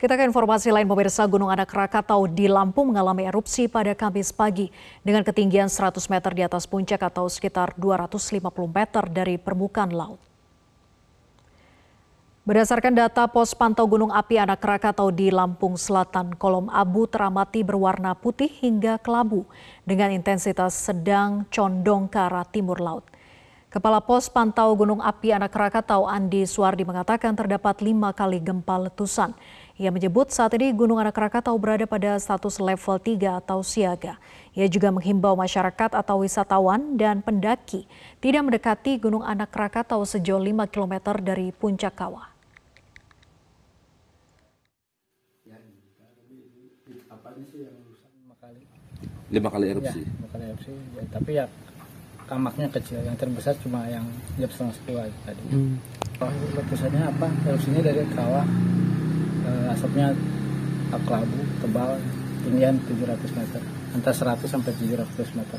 Kita ke informasi lain pemirsa Gunung Anak Rakatau di Lampung mengalami erupsi pada Kamis pagi dengan ketinggian 100 meter di atas puncak atau sekitar 250 meter dari permukaan laut. Berdasarkan data pos pantau Gunung Api Anak Krakatau di Lampung Selatan, kolom abu teramati berwarna putih hingga kelabu dengan intensitas sedang condong ke arah timur laut. Kepala Pos Pantau Gunung Api Anak Krakatau Andi Suardi mengatakan terdapat lima kali gempa letusan ia menyebut saat ini Gunung Anak Rakatau berada pada status level 3 atau siaga. Ia juga menghimbau masyarakat atau wisatawan dan pendaki tidak mendekati Gunung Anak Rakatau sejauh 5 km dari puncak kawah. lima kali erupsi. Ya, lima kali erupsi. Ya, tapi ya kamaknya kecil. Yang terbesar cuma yang jam setengah sepuluh tadi. Hmm. Oh, letusannya apa? Erupsinya dari kawah uh, asapnya kelabu tebal tinggian 700 meter antara 100 sampai 700 meter